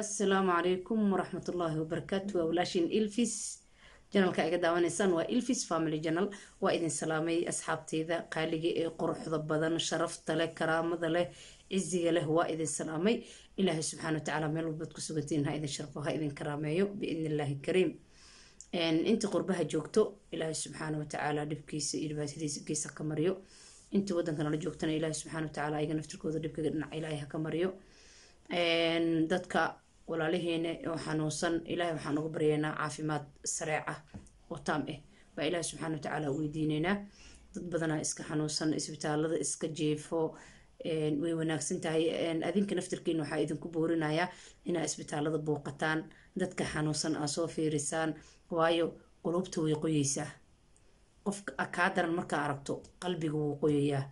asalaamu calaykum waraxmat ullaahi wabarakaatu waa walaashiin ilfis janalka iga daawanaysaan waa ilfis family janal waa idin salaamay asxaabteyda qaaliga ee quruxda badan sharafta leh karaamada leh ciziga leh waa idin salaamay ilaahay subxaana watacaala meel walbaad ku sugantiin ha idin sharfo ha idin karaameeyo biidn illaahi kariim inta qurbaha joogto ilaahay subxaana watacaala dhibkiisa iyo dhibaatadiisa geesa ka mariyo inta wadanka joogtana ilaahay subxaana watacaala ayaga naftirkooda dhibkaga dhinaca ilaahay ha ka mariyo dadka walaalaheena oo xanuunsan ilaahay waxaan uga baryaynaa caafimaad sareec ah oo taam ah eh. baa ilaahay subxaana watacaala weydiinaynaa dad badanaa iska xanuunsan isbitaalada iska jeefo way wanaagsan tahay adinka naftirkiina waxaa idinku boorinayaa inaa isbitaalada buuqataan dadka xanuunsan aa soo fiirisaan waayo qulubta way qoyeysaa qofka kaa daran markaa aragto qalbiga wuu qoyayaa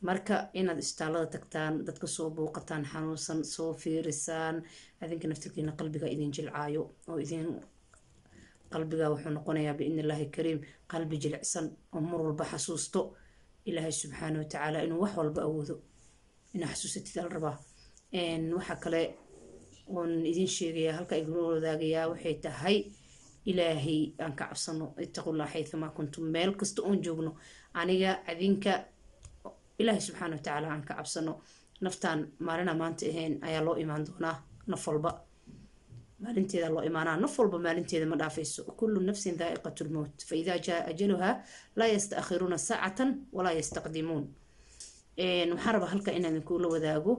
marka inaad istaalada tagtaan dadka soo bouqataan xanuunsan soo fiirisaan adinka naftirkiina qalbiga idin jilcaayo oo idin qalbiga wuxuu noqonayaa biidni kariim qalbi jilicsan oo mar walba xasuusto ilaahay subxaana watacaala inuu wax walba awoodo inaa xasuusatid al waxaa kale oon idiin sheegayaa halka igula wadaagayaa waxay tahay ilaahay aan ka cabsano ittaqullaa xaythamaa kuntum meel kasta oon joogno aniga adinka ilaahay subxaana watacaala aan ka cabsano naftaan maalina maanta ahayn ayaa loo imaan doonaa naf walba maalinteeda loo imaanaa naf walba maalinteeda ma dhaafayso kullu nafsin daaiqat lmowt fa idaa jaa ajaluhaa laa yastakhiruuna saacatan walaa yastaqdimuun waxaan rabaa halka inaan idinkula wadaago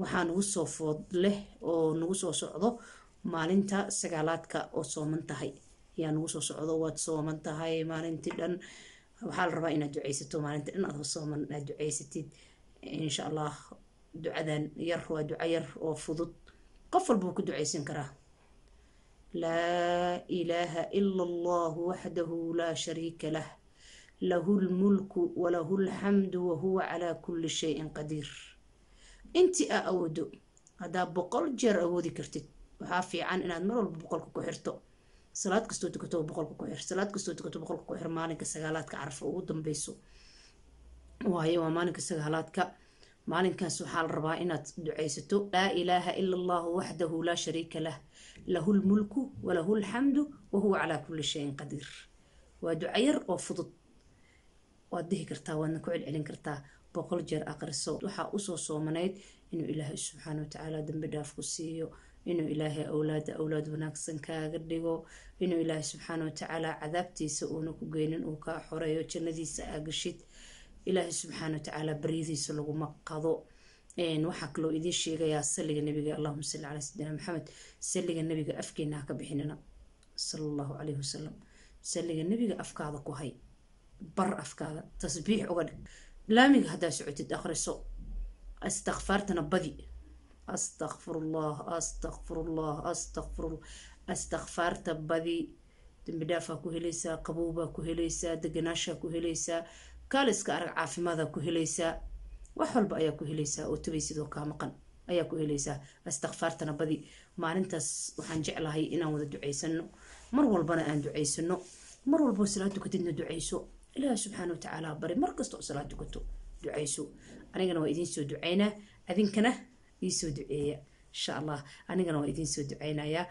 waxaa nagu soo food leh oo nagu soo socdo maalinta sagaalaadka oo sooman tahay ayaa nagu soo socdo waad sooman tahay maalintii dhan waxaa la rabaa inaad duceysato maalinta in aad hosooman aad duceysatid insha allah ducadan yar waa duco yar oo fudud qof walbuu ku duceysan karaa laa ilaaha ila allahu waxdahu laa shariika lah lahu lmulku walahu lxamdu wahuwa calaa kulli shayin qadiir intii aa awoodo haddaa boqol jeer awoodi kartid waxaa fiican inaad mar walba boqolka ku xirto salaad kastoo tukato boqolka ku xir salaad kastoo tukato boqolka ku xir maalinka sagaalaadka carafo ugu dambeyso waayo waa maalinka sagaalaadka maalinkaas waxaa la rabaa inaad duceysato laa ilaaha ila allahu waxdahu laa shariika lah lahu lmulku walahu lxamdu wahuwa calaa kulli shayin qadiir waa duca yar oo fudud waad dhihi kartaa waadna ku celcelin kartaa boqol jeer aqriso waxaa usoo soomanayd inuu ilaahay subxaana watacaala dambi dhaaf ku siiyo inuu ilaahay awlaada awlaad wanaagsan kaaga dhigo inuu ilaahay subxaana watacaala cadaabtiisa uuna ku geynin uu kaa xoreeyo jannadiisa aagashid ilaahay subxaana watacaala baryadiisa laguma qado waxaa kaloo idiin sheegayaa saliga nabiga allahuma sali calaa sayidina maxamed saliga nabiga afkeenaa ka bixinina sal allahu caleyhi wasalam saliga nabiga afkaada ku hay bar afkaada tasbiix uga dhig laamiga haddaa socotid akhriso astakfaartana badi astakfirullah astakfirullah astakfirullah astakfaarta badi dambi ku helaysaa qaboobaa ku helaysaa deganaashaa ku helaysaa kaaliska arag caafimaadaa ku helaysaa wax walba ayaa ku helaysaa oo tabay kaa maqan ayaa ku helaysaa astakfaartana badi maalintaas waxaan jeclahay inaan wada ducaysano mar walbana aan ducaysano mar walboo salaad tukatidna ducayso ilaahay subxaana watacaala bari mar kasta oo salaad tukato ducayso anigana waa idiin soo ducaynaa adinkana soo duceeya insha allah anigana waa idiin soo ducaynayaa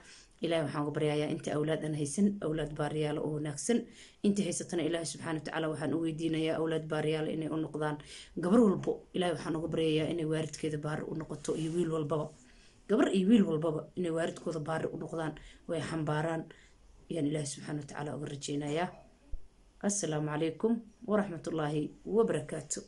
ilahay waxaan uga baryayaa inta awlaad aan haysan awlaad baariyaala oo wanaagsan inta haysatana ilaahay subxana watacaala waxaan u weydiinayaa awlaad baariyaala inay u noqdaan gabar walbo ilahay waxaan uga baryayaa inay waaridkeeda baari u noqoto iyo wiil walbaba gabar iyo wiil walbaba inay waaridkooda baari u noqdaan oo xambaaraan ayaan ilaahay subxana watacaala uga rajeynayaa assalaamu calaykum waraxmatullaahi wabarakaatu